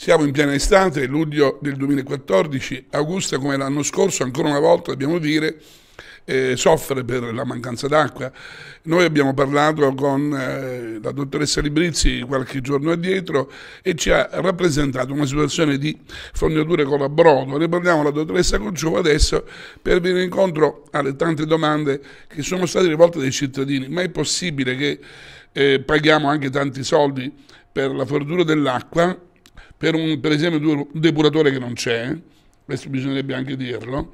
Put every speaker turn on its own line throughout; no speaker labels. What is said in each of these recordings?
Siamo in piena estate, luglio del 2014, Augusta come l'anno scorso, ancora una volta dobbiamo dire, eh, soffre per la mancanza d'acqua. Noi abbiamo parlato con eh, la dottoressa Librizzi qualche giorno addietro e ci ha rappresentato una situazione di fognature con la brodo. Ne parliamo alla dottoressa Conciovo adesso per venire incontro alle tante domande che sono state rivolte dai cittadini. Ma è possibile che eh, paghiamo anche tanti soldi per la fornitura dell'acqua per, un, per esempio un depuratore che non c'è, questo bisognerebbe anche dirlo,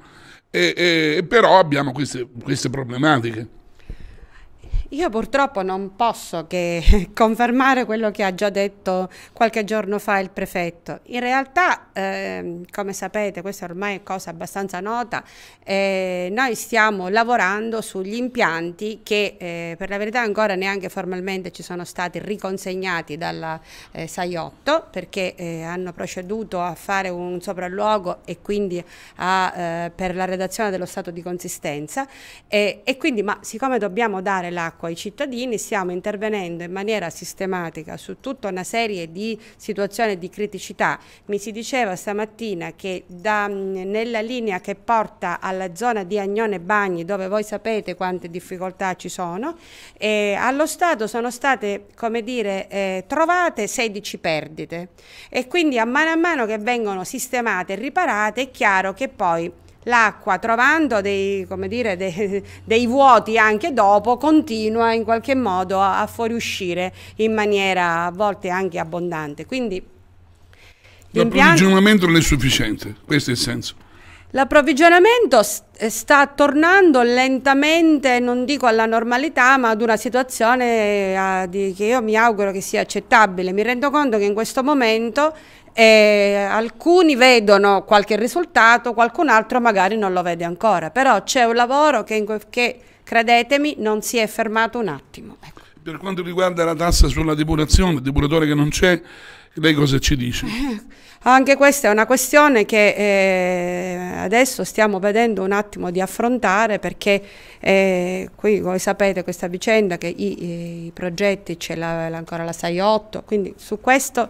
e, e, però abbiamo queste, queste problematiche.
Io purtroppo non posso che confermare quello che ha già detto qualche giorno fa il prefetto. In realtà, eh, come sapete, questa ormai è cosa abbastanza nota, eh, noi stiamo lavorando sugli impianti che eh, per la verità ancora neanche formalmente ci sono stati riconsegnati dalla eh, Saiotto perché eh, hanno proceduto a fare un sopralluogo e quindi a, eh, per la redazione dello stato di consistenza e, e quindi ma siccome dobbiamo dare l'acqua l'acqua ai cittadini, stiamo intervenendo in maniera sistematica su tutta una serie di situazioni di criticità. Mi si diceva stamattina che da, mm, nella linea che porta alla zona di Agnone Bagni, dove voi sapete quante difficoltà ci sono, eh, allo Stato sono state dire, eh, trovate 16 perdite e quindi a mano a mano che vengono sistemate e riparate è chiaro che poi l'acqua trovando dei, dire, dei, dei, vuoti anche dopo continua in qualche modo a, a fuoriuscire in maniera a volte anche abbondante. Quindi l'approvvigionamento
non è sufficiente, questo è il senso.
L'approvvigionamento sta tornando lentamente, non dico alla normalità, ma ad una situazione eh, che io mi auguro che sia accettabile. Mi rendo conto che in questo momento eh, alcuni vedono qualche risultato, qualcun altro magari non lo vede ancora, però c'è un lavoro che, che credetemi non si è fermato un attimo. Ecco.
Per quanto riguarda la tassa sulla depurazione, il depuratore che non c'è, lei cosa ci dice?
anche questa è una questione che eh, adesso stiamo vedendo un attimo di affrontare perché eh, qui voi sapete questa vicenda che i, i progetti ce l'ha ancora la 6-8, quindi su questo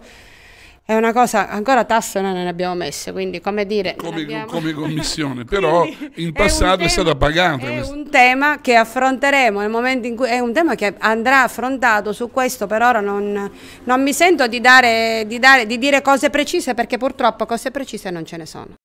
è una cosa ancora tasse non ne abbiamo messe quindi come dire come, abbiamo... come
commissione però in passato è, è, stata pagata è un
tema che affronteremo nel momento in cui è un tema che andrà affrontato su questo per ora non, non mi sento di, dare, di, dare, di dire cose precise perché purtroppo cose precise non ce ne sono